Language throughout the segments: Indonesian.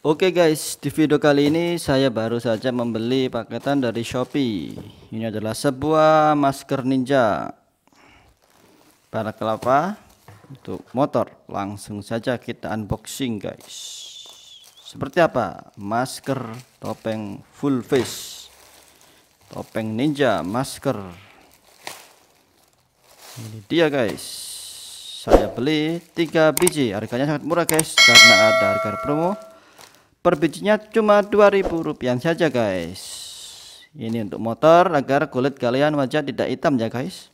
Oke okay guys, di video kali ini saya baru saja membeli paketan dari Shopee. Ini adalah sebuah masker ninja para kelapa untuk motor. Langsung saja kita unboxing guys. Seperti apa? Masker topeng full face. Topeng ninja masker. Ini dia guys saya beli 3 biji harganya sangat murah guys karena ada harga promo per bijinya cuma rp rupiah saja guys ini untuk motor agar kulit kalian wajah tidak hitam ya guys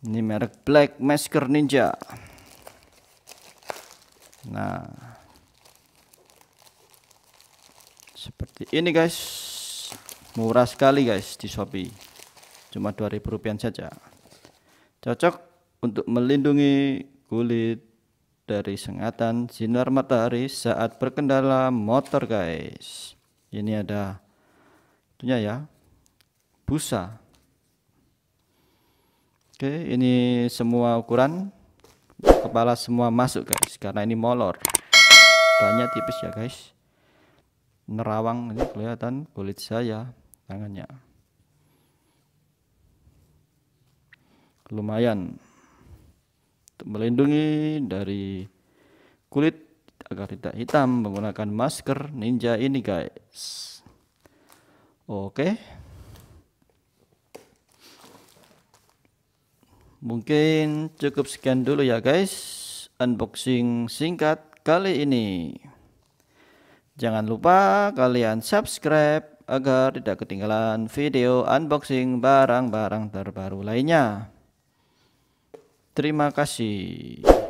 ini merek Black Masker Ninja nah seperti ini guys murah sekali guys di Shopee cuma rp rupiah saja cocok untuk melindungi kulit dari sengatan sinar matahari saat berkendara motor guys ini ada tentunya ya busa oke ini semua ukuran kepala semua masuk guys karena ini molor banyak tipis ya guys nerawang ini kelihatan kulit saya tangannya lumayan melindungi dari kulit agar tidak hitam menggunakan masker ninja ini guys oke mungkin cukup sekian dulu ya guys unboxing singkat kali ini jangan lupa kalian subscribe agar tidak ketinggalan video unboxing barang-barang terbaru lainnya Terima kasih.